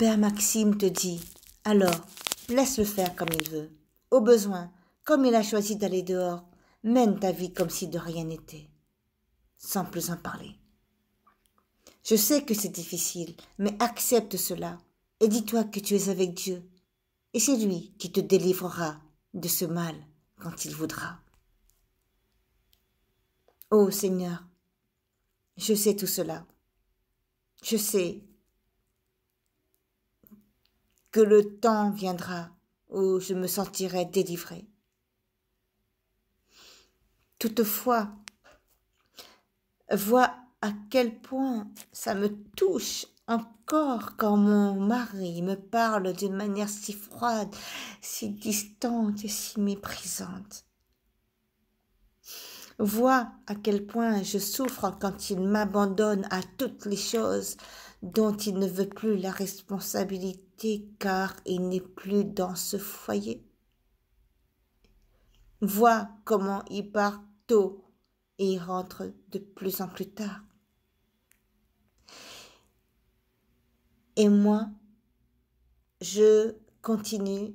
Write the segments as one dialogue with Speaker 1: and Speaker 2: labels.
Speaker 1: père Maxime te dit. Alors, laisse-le faire comme il veut. Au besoin, comme il a choisi d'aller dehors, mène ta vie comme si de rien n'était. Sans plus en parler. Je sais que c'est difficile, mais accepte cela et dis-toi que tu es avec Dieu. Et c'est lui qui te délivrera de ce mal quand il voudra. Ô oh Seigneur, je sais tout cela. Je sais que le temps viendra où je me sentirai délivrée. Toutefois, vois à quel point ça me touche encore quand mon mari me parle d'une manière si froide, si distante et si méprisante. Vois à quel point je souffre quand il m'abandonne à toutes les choses dont il ne veut plus la responsabilité car il n'est plus dans ce foyer. Vois comment il part tôt et il rentre de plus en plus tard. Et moi, je continue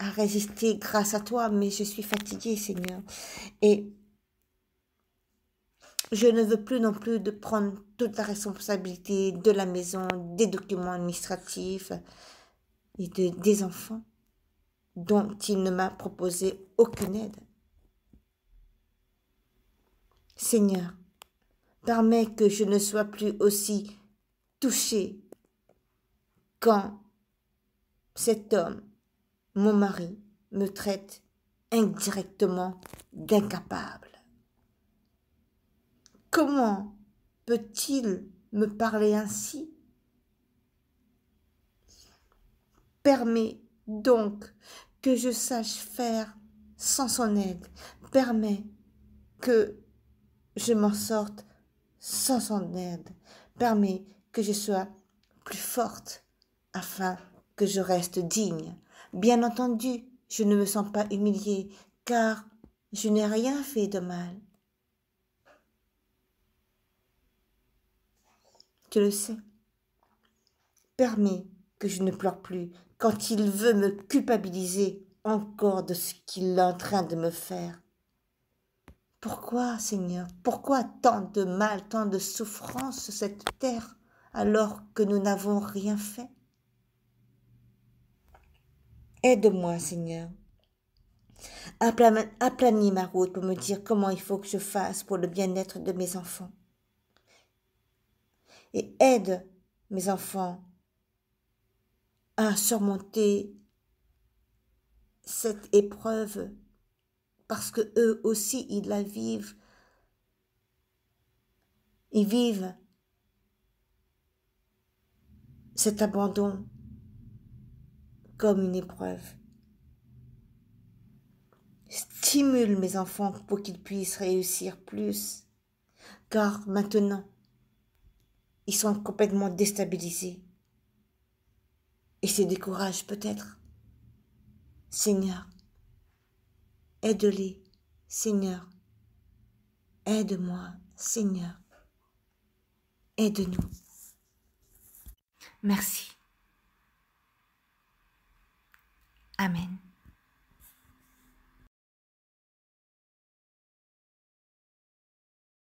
Speaker 1: à résister grâce à toi, mais je suis fatiguée, Seigneur. Et je ne veux plus non plus de prendre toute la responsabilité de la maison, des documents administratifs et des enfants dont il ne m'a proposé aucune aide. Seigneur, permets que je ne sois plus aussi touchée quand cet homme, mon mari, me traite indirectement d'incapable. Comment peut-il me parler ainsi Permets donc que je sache faire sans son aide. Permets que je m'en sorte sans son aide. Permets que je sois plus forte afin que je reste digne. Bien entendu, je ne me sens pas humiliée car je n'ai rien fait de mal. le sais. Permets que je ne pleure plus quand il veut me culpabiliser encore de ce qu'il est en train de me faire. Pourquoi, Seigneur, pourquoi tant de mal, tant de souffrance sur cette terre alors que nous n'avons rien fait Aide-moi, Seigneur. Aplanis ma route pour me dire comment il faut que je fasse pour le bien-être de mes enfants et aide mes enfants à surmonter cette épreuve parce que eux aussi ils la vivent. Ils vivent cet abandon comme une épreuve. Stimule mes enfants pour qu'ils puissent réussir plus, car maintenant, ils sont complètement déstabilisés. Et se découragent peut-être. Seigneur, aide-les. Seigneur, aide-moi. Seigneur, aide-nous. Merci. Amen.